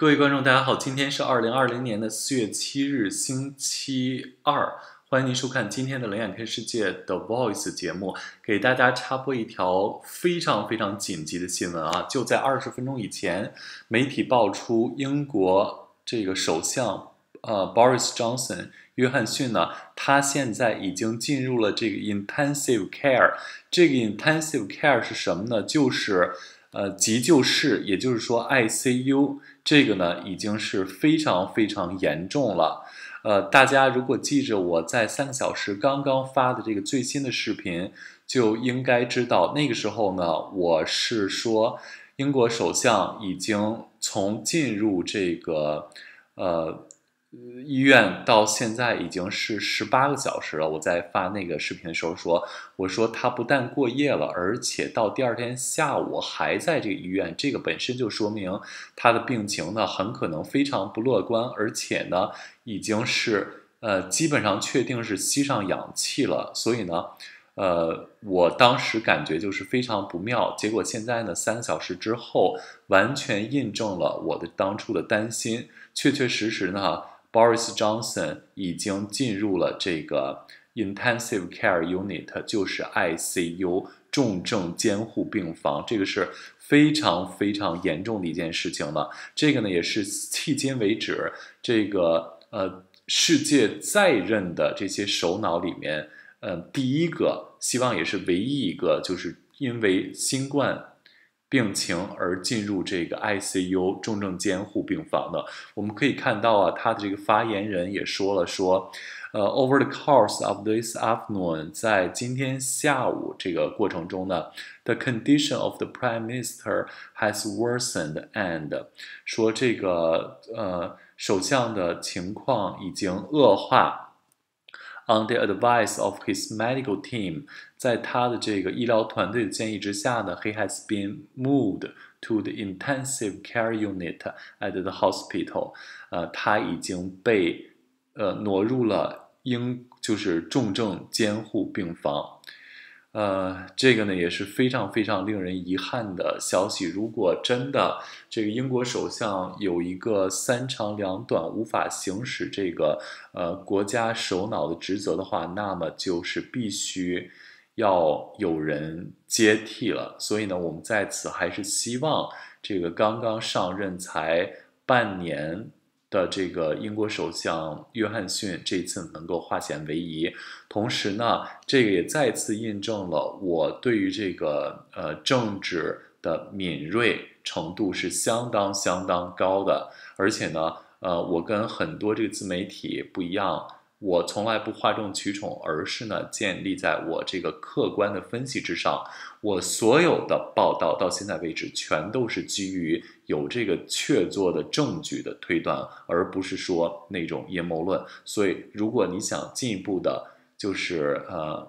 各位观众，大家好，今天是二零二零年的四月七日，星期二。欢迎您收看今天的《冷眼看世界》的 Voice 节目。给大家插播一条非常非常紧急的新闻啊！就在二十分钟以前，媒体爆出英国这个首相呃，Boris Johnson 约翰逊呢，他现在已经进入了这个 intensive care。这个 intensive care 是什么呢？就是。呃，急救室，也就是说 ICU 这个呢，已经是非常非常严重了。呃，大家如果记着我在三个小时刚刚发的这个最新的视频，就应该知道那个时候呢，我是说英国首相已经从进入这个呃。医院到现在已经是十八个小时了。我在发那个视频的时候说，我说他不但过夜了，而且到第二天下午还在这个医院，这个本身就说明他的病情呢很可能非常不乐观，而且呢已经是呃基本上确定是吸上氧气了。所以呢，呃，我当时感觉就是非常不妙。结果现在呢，三个小时之后完全印证了我的当初的担心，确确实实呢。Boris Johnson 已经进入了这个 intensive care unit，就是 ICU 重症监护病房。这个是非常非常严重的一件事情了。这个呢，也是迄今为止这个呃世界在任的这些首脑里面，嗯，第一个，希望也是唯一一个，就是因为新冠。病情而进入这个 ICU 重症监护病房的，我们可以看到啊，他的这个发言人也说了，说，呃，over the course of this afternoon，在今天下午这个过程中呢，the condition of the prime minister has worsened and，说这个呃首相的情况已经恶化。On the advice of his medical team，在他的这个医疗团队的建议之下呢，He has been moved to the intensive care unit at the hospital。呃，他已经被呃挪入了英就是重症监护病房。呃，这个呢也是非常非常令人遗憾的消息。如果真的这个英国首相有一个三长两短，无法行使这个呃国家首脑的职责的话，那么就是必须要有人接替了。所以呢，我们在此还是希望这个刚刚上任才半年。的这个英国首相约翰逊这一次能够化险为夷，同时呢，这个也再次印证了我对于这个呃政治的敏锐程度是相当相当高的，而且呢，呃，我跟很多这个自媒体不一样。我从来不哗众取宠，而是呢建立在我这个客观的分析之上。我所有的报道到现在为止，全都是基于有这个确凿的证据的推断，而不是说那种阴谋论。所以，如果你想进一步的，就是呃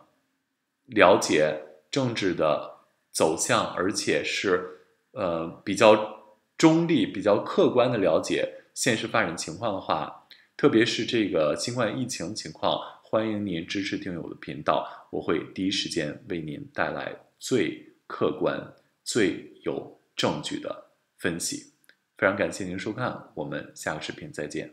了解政治的走向，而且是呃比较中立、比较客观的了解现实发展情况的话。特别是这个新冠疫情情况，欢迎您支持订阅我的频道，我会第一时间为您带来最客观、最有证据的分析。非常感谢您收看，我们下个视频再见。